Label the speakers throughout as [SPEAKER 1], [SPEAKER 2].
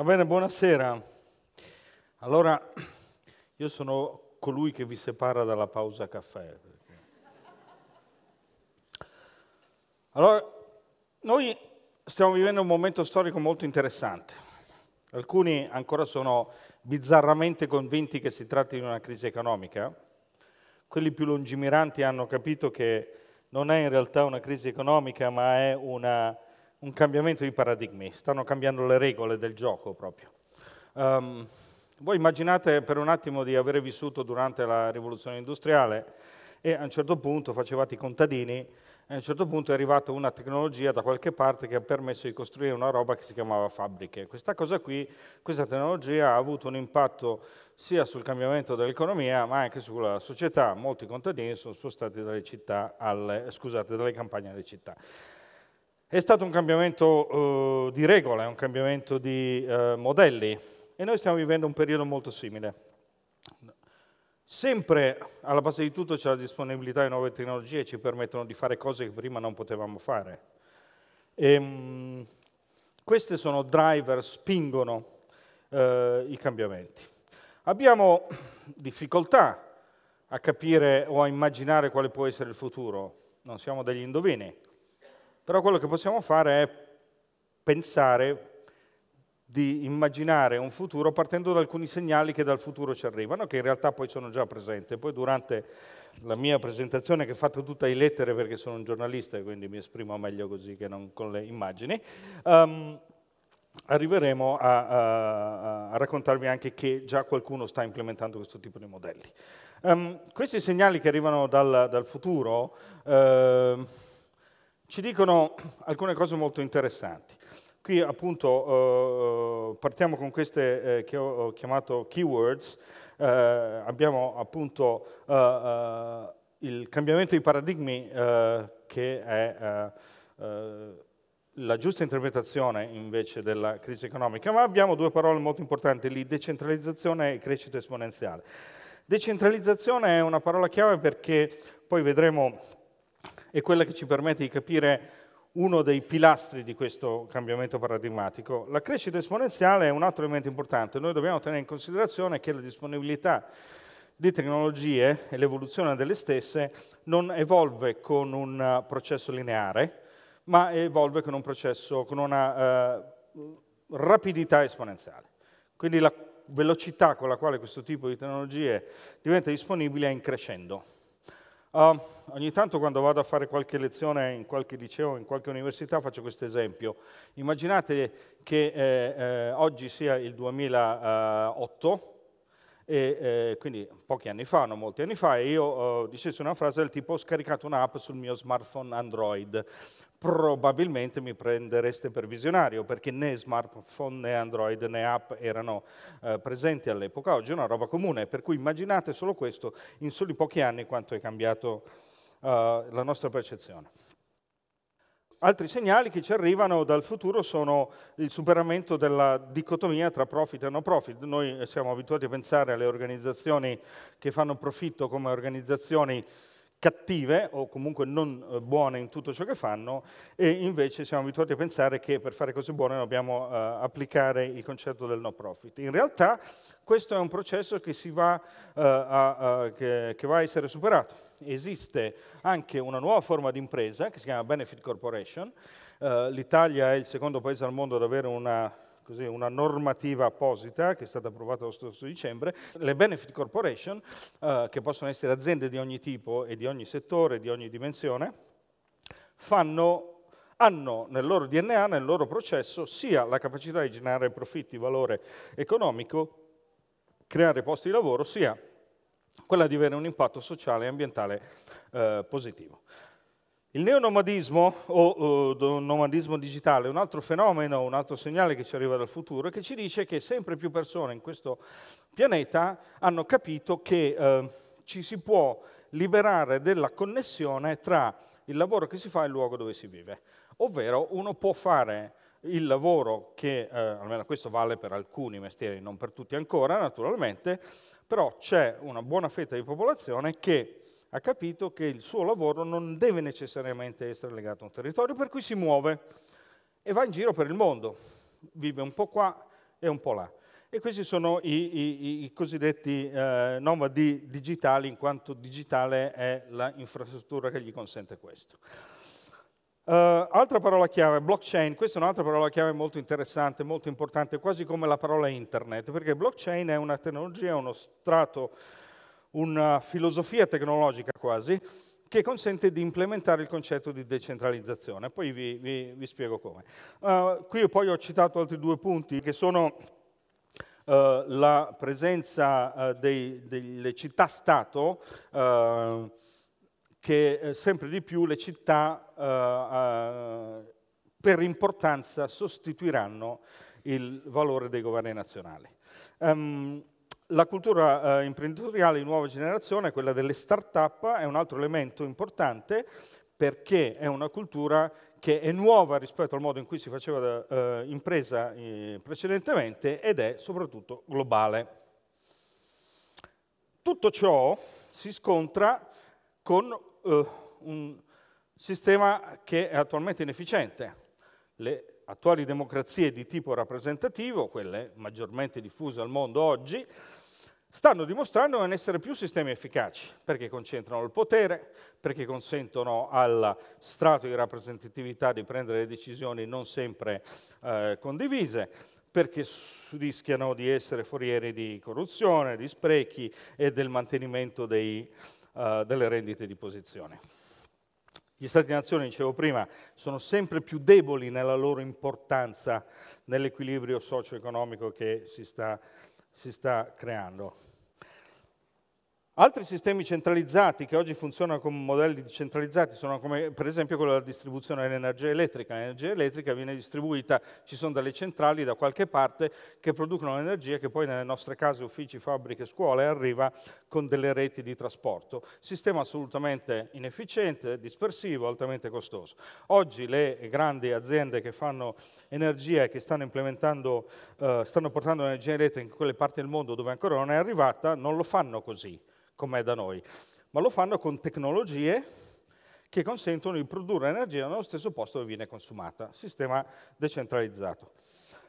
[SPEAKER 1] Va bene, buonasera. Allora, io sono colui che vi separa dalla pausa caffè. Allora, noi stiamo vivendo un momento storico molto interessante. Alcuni ancora sono bizzarramente convinti che si tratti di una crisi economica. Quelli più lungimiranti hanno capito che non è in realtà una crisi economica, ma è una un cambiamento di paradigmi, stanno cambiando le regole del gioco proprio. Um, voi immaginate per un attimo di avere vissuto durante la rivoluzione industriale e a un certo punto facevate i contadini e a un certo punto è arrivata una tecnologia da qualche parte che ha permesso di costruire una roba che si chiamava fabbriche. Questa cosa qui, questa tecnologia ha avuto un impatto sia sul cambiamento dell'economia ma anche sulla società. Molti contadini sono spostati dalle, città alle, scusate, dalle campagne alle città. È stato un cambiamento eh, di regole, un cambiamento di eh, modelli e noi stiamo vivendo un periodo molto simile. Sempre alla base di tutto c'è la disponibilità di nuove tecnologie, che ci permettono di fare cose che prima non potevamo fare. E, ehm, mh, queste sono driver, spingono eh, i cambiamenti. Abbiamo difficoltà a capire o a immaginare quale può essere il futuro, non siamo degli indovini però quello che possiamo fare è pensare di immaginare un futuro partendo da alcuni segnali che dal futuro ci arrivano, che in realtà poi sono già presenti. Poi durante la mia presentazione, che ho fatto tutta in lettere perché sono un giornalista e quindi mi esprimo meglio così che non con le immagini, um, arriveremo a, a, a, raccontarvi anche che già qualcuno sta implementando questo tipo di modelli. Um, questi segnali che arrivano dal, dal futuro... Uh, ci dicono alcune cose molto interessanti. Qui appunto eh, partiamo con queste eh, che ho chiamato keywords, eh, abbiamo appunto eh, eh, il cambiamento di paradigmi eh, che è la giusta interpretazione invece della crisi economica, ma abbiamo due parole molto importanti lì, decentralizzazione e crescita esponenziale. Decentralizzazione è una parola chiave perché poi vedremo è quella che ci permette di capire uno dei pilastri di questo cambiamento paradigmatico. La crescita esponenziale è un altro elemento importante. Noi dobbiamo tenere in considerazione che la disponibilità di tecnologie e l'evoluzione delle stesse non evolve con un eh, processo lineare, ma evolve con un processo, con una eh, rapidità esponenziale. Quindi la velocità con la quale questo tipo di tecnologie diventa disponibile è in crescendo. Uh, ogni tanto quando vado a fare qualche lezione in qualche liceo, in qualche università, faccio questo esempio. Immaginate che eh, eh, oggi sia il 2008 e eh, quindi pochi anni fa, non molti anni fa, e io eh, dicessi una frase del tipo ho scaricato un'app sul mio smartphone Android. Probabilmente mi prendereste per visionario perché né smartphone né Android né app erano eh, presenti all'epoca, oggi è una roba comune, per cui immaginate solo questo in soli pochi anni quanto è cambiato eh, la nostra percezione. Altri segnali che ci arrivano dal futuro sono il superamento della dicotomia tra profit e no profit. Noi siamo abituati a pensare alle organizzazioni che fanno profitto come organizzazioni cattive o comunque non eh, buone in tutto ciò che fanno e invece siamo abituati a pensare che per fare cose buone dobbiamo eh, applicare il concetto del no profit. In realtà questo è un processo che, va, eh, a, a, che, che va a essere superato esiste anche una nuova forma di impresa che si chiama Benefit Corporation. Eh, L'Italia è il secondo paese al mondo ad avere una, così, una normativa apposita che è stata approvata lo scorso dicembre. Le Benefit Corporation, eh, che possono essere aziende di ogni tipo e di ogni settore, di ogni dimensione, fanno hanno nel loro DNA, nel loro processo, sia la capacità di generare profitti, valore economico, creare posti di lavoro, sia quella di avere un impatto sociale e ambientale eh, positivo. Il neonomadismo o eh, nomadismo digitale è un altro fenomeno, un altro segnale che ci arriva dal futuro e che ci dice che sempre più persone in questo pianeta hanno capito che eh, ci si può liberare della connessione tra il lavoro che si fa e il luogo dove si vive. Ovvero uno può fare il lavoro che, eh, almeno questo vale per alcuni mestieri, non per tutti ancora naturalmente, però c'è una buona fetta di popolazione che ha capito che il suo lavoro non deve necessariamente essere legato a un territorio, per cui si muove e va in giro per il mondo, vive un po' qua e un po' là. E questi sono i, i, i cosiddetti eh, nomadi digitali, in quanto digitale è l'infrastruttura che gli consente questo. Uh, altra parola chiave, blockchain, questa è un'altra parola chiave molto interessante, molto importante, quasi come la parola internet, perché blockchain è una tecnologia, uno strato, una filosofia tecnologica quasi, che consente di implementare il concetto di decentralizzazione. Poi vi, vi, vi spiego come. Uh, qui poi ho citato altri due punti che sono uh, la presenza dei, delle città-stato che eh, sempre di più le città eh, eh, per importanza sostituiranno il valore dei governi nazionali. Um, la cultura eh, imprenditoriale di nuova generazione, quella delle start-up, è un altro elemento importante perché è una cultura che è nuova rispetto al modo in cui si faceva eh, impresa eh, precedentemente ed è soprattutto globale. Tutto ciò si scontra con eh, un sistema che è attualmente inefficiente. Le attuali democrazie di tipo rappresentativo, quelle maggiormente diffuse al mondo oggi, stanno dimostrando di non essere più sistemi efficaci, perché concentrano il potere, perché consentono al strato di rappresentatività di prendere decisioni non sempre eh, condivise, perché rischiano di essere forieri di corruzione, di sprechi e del mantenimento dei eh, delle rendite di posizione. Gli stati nazioni dicevo prima, sono sempre più deboli nella loro importanza nell'equilibrio socio-economico che si sta, si sta creando. Altri sistemi centralizzati che oggi funzionano come modelli centralizzati sono come per esempio quello della distribuzione dell'energia elettrica. L'energia elettrica viene distribuita, ci sono delle centrali da qualche parte che producono l'energia che poi nelle nostre case, uffici, fabbriche, scuole arriva con delle reti di trasporto. Sistema assolutamente inefficiente, dispersivo, altamente costoso. Oggi le grandi aziende che fanno energia e che stanno implementando, eh, stanno portando l'energia elettrica in quelle parti del mondo dove ancora non è arrivata, non lo fanno così com'è da noi, ma lo fanno con tecnologie che consentono di produrre energia nello stesso posto dove viene consumata, sistema decentralizzato.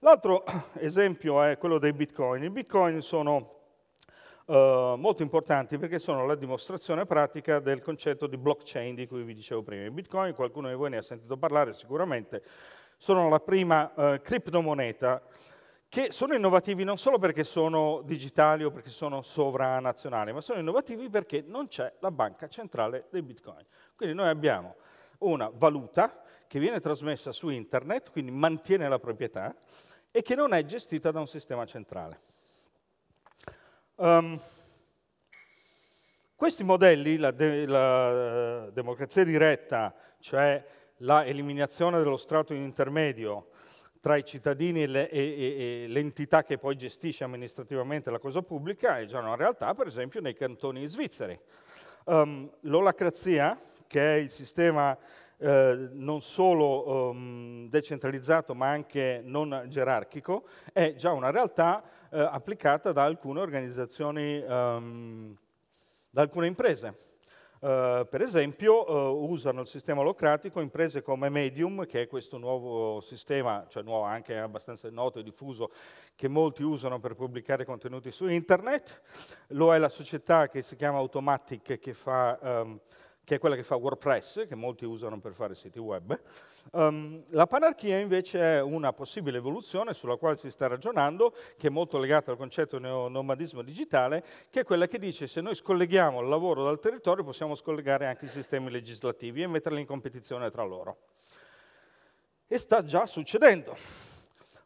[SPEAKER 1] L'altro esempio è quello dei bitcoin. I bitcoin sono eh, molto importanti perché sono la dimostrazione pratica del concetto di blockchain di cui vi dicevo prima. I bitcoin, qualcuno di voi ne ha sentito parlare sicuramente, sono la prima eh, criptomoneta che sono innovativi non solo perché sono digitali o perché sono sovranazionali, ma sono innovativi perché non c'è la banca centrale dei bitcoin. Quindi noi abbiamo una valuta che viene trasmessa su internet, quindi mantiene la proprietà, e che non è gestita da un sistema centrale. Um, questi modelli, la, de la democrazia diretta, cioè l'eliminazione dello strato intermedio, tra i cittadini e, le, e, e l'entità che poi gestisce amministrativamente la cosa pubblica è già una realtà, per esempio, nei cantoni svizzeri. Um, l'olacrazia, che è il sistema eh, non solo um, decentralizzato ma anche non gerarchico, è già una realtà eh, applicata da alcune organizzazioni, um, da alcune imprese. Eh, per esempio uh, usano il sistema locratico imprese come Medium, che è questo nuovo sistema, cioè nuovo anche abbastanza noto e diffuso, che molti usano per pubblicare contenuti su internet. Lo è la società che si chiama Automatic, che fa um, che è quella che fa WordPress, che molti usano per fare siti web. Um, la panarchia invece è una possibile evoluzione sulla quale si sta ragionando, che è molto legata al concetto di nomadismo digitale, che è quella che dice se noi scolleghiamo il lavoro dal territorio possiamo scollegare anche i sistemi legislativi e metterli in competizione tra loro. E sta già succedendo.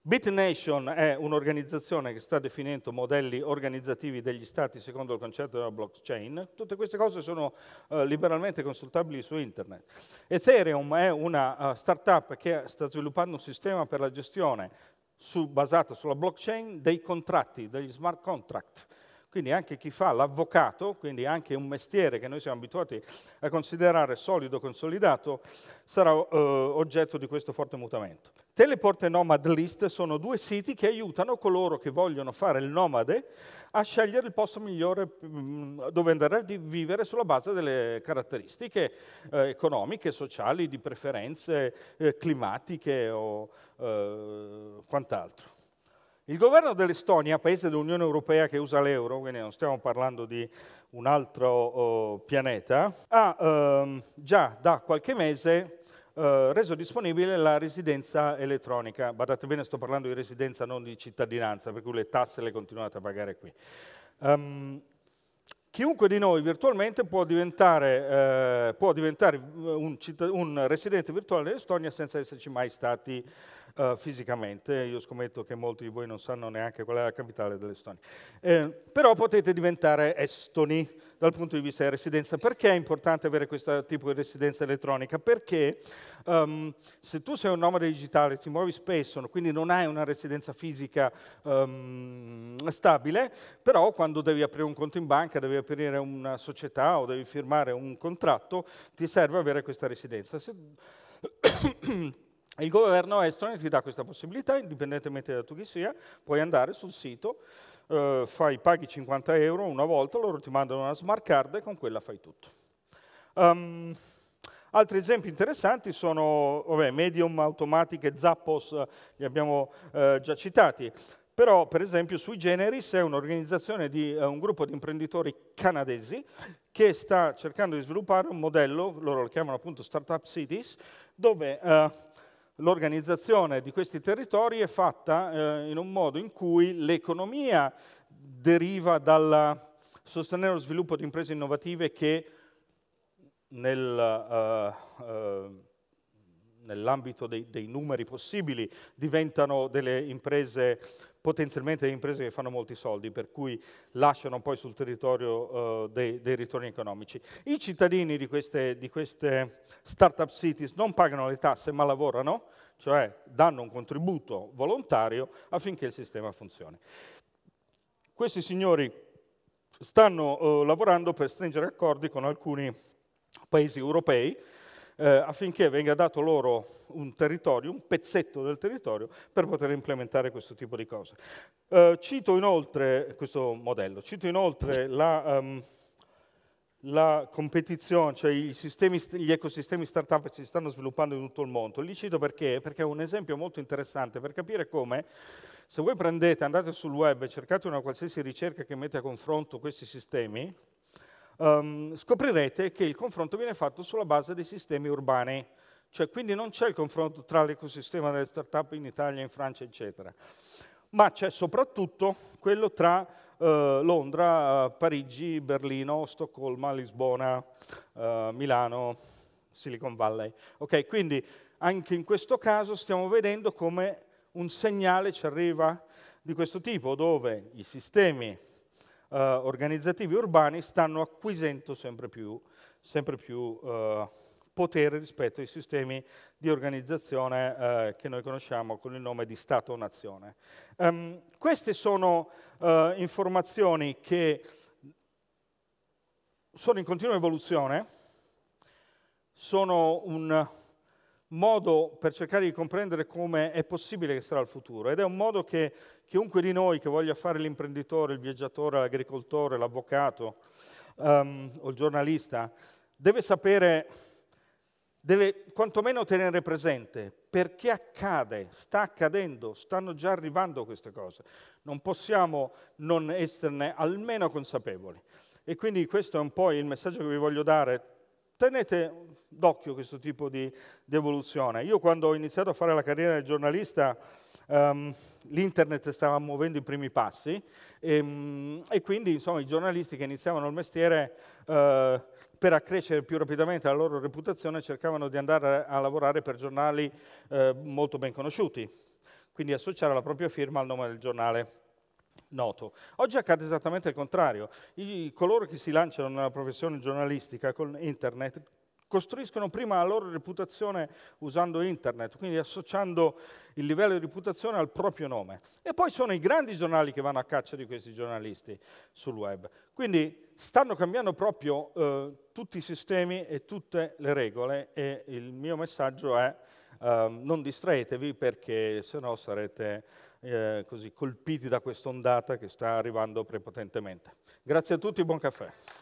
[SPEAKER 1] BitNation è un'organizzazione che sta definendo modelli organizzativi degli stati secondo il concetto della blockchain. Tutte queste cose sono eh, liberalmente consultabili su internet. Ethereum è una uh, startup che sta sviluppando un sistema per la gestione su, basato sulla blockchain dei contratti, degli smart contract. Quindi anche chi fa l'avvocato, quindi anche un mestiere che noi siamo abituati a considerare solido, consolidato, sarà eh, oggetto di questo forte mutamento. Teleport e Nomad List sono due siti che aiutano coloro che vogliono fare il nomade a scegliere il posto migliore mm, dove andare a vivere sulla base delle caratteristiche eh, economiche, sociali, di preferenze eh, climatiche o eh, quant'altro. Il governo dell'Estonia, paese dell'Unione Europea che usa l'euro, quindi non stiamo parlando di un altro oh, pianeta, ha ehm, già da qualche mese eh, reso disponibile la residenza elettronica. Guardate bene, sto parlando di residenza, non di cittadinanza, per cui le tasse le continuate a pagare qui. Um, chiunque di noi virtualmente può diventare, eh, può diventare eh, un, un, residente virtuale dell'Estonia senza esserci mai stati uh, fisicamente, io scommetto che molti di voi non sanno neanche qual è la capitale dell'Estonia, eh, però potete diventare estoni dal punto di vista della residenza. Perché è importante avere questo tipo di residenza elettronica? Perché um, se tu sei un nomade digitale, ti muovi spesso, quindi non hai una residenza fisica um, stabile, però quando devi aprire un conto in banca, devi aprire una società o devi firmare un contratto, ti serve avere questa residenza. Se... Il governo estone ti dà questa possibilità, indipendentemente da tu chi sia, puoi andare sul sito, eh, fai, paghi 50 euro una volta, loro ti mandano una smart card e con quella fai tutto. Um, Altri esempi interessanti sono vabbè, Medium, Automatic e Zappos, eh, li abbiamo eh, già citati. Però, per esempio, Sui Generis è un'organizzazione di eh, un gruppo di imprenditori canadesi che sta cercando di sviluppare un modello, loro lo chiamano appunto Startup Cities, dove eh, l'organizzazione di questi territori è fatta eh, in un modo in cui l'economia deriva dal sostenere lo sviluppo di imprese innovative che nel, eh, eh nell'ambito dei, dei, numeri possibili, diventano delle imprese, potenzialmente delle imprese che fanno molti soldi, per cui lasciano poi sul territorio eh, dei, dei, ritorni economici. I cittadini di queste, di queste start-up cities non pagano le tasse ma lavorano, cioè danno un contributo volontario affinché il sistema funzioni. Questi signori stanno eh, lavorando per stringere accordi con alcuni paesi europei, eh, affinché venga dato loro un territorio, un pezzetto del territorio, per poter implementare questo tipo di cose. Eh, cito inoltre questo modello, cito inoltre la... Um, la competizione, cioè sistemi, gli ecosistemi startup che si stanno sviluppando in tutto il mondo. Li cito perché? Perché è un esempio molto interessante per capire come se voi prendete, andate sul web e cercate una qualsiasi ricerca che mette a confronto questi sistemi, um, scoprirete che il confronto viene fatto sulla base dei sistemi urbani, cioè quindi non c'è il confronto tra l'ecosistema delle start-up in Italia, in Francia, eccetera, ma c'è soprattutto quello tra eh, Londra, Parigi, Berlino, Stoccolma, Lisbona, eh, Milano, Silicon Valley. Ok, quindi anche in questo caso stiamo vedendo come un segnale ci arriva di questo tipo, dove i sistemi eh, organizzativi urbani stanno acquisendo sempre più, sempre più eh, potere rispetto ai sistemi di organizzazione eh, che noi conosciamo con il nome di Stato-Nazione. Um, queste sono eh, informazioni che sono in continua evoluzione, sono un, modo per cercare di comprendere come è possibile che sarà il futuro ed è un modo che chiunque di noi che voglia fare l'imprenditore, il viaggiatore, l'agricoltore, l'avvocato um, o il giornalista deve sapere, deve quantomeno tenere presente perché accade, sta accadendo, stanno già arrivando queste cose. Non possiamo non esserne almeno consapevoli. E quindi questo è un po' il messaggio che vi voglio dare Tenete d'occhio questo tipo di, di evoluzione. Io quando ho iniziato a fare la carriera di giornalista, um, l'internet stava muovendo i primi passi e, ehm, e, quindi insomma, i giornalisti che iniziavano il mestiere eh, per accrescere più rapidamente la loro reputazione cercavano di andare a lavorare per giornali eh, molto ben conosciuti, quindi associare la propria firma al nome del giornale noto. Oggi accade esattamente il contrario. I, coloro che si lanciano nella professione giornalistica con internet costruiscono prima la loro reputazione usando internet, quindi associando il livello di reputazione al proprio nome. E poi sono i grandi giornali che vanno a caccia di questi giornalisti sul web. Quindi stanno cambiando proprio eh, tutti i sistemi e tutte le regole e il mio messaggio è eh, non distraetevi perché se no sarete eh, così colpiti da quest'ondata che sta arrivando prepotentemente. Grazie a tutti, buon caffè.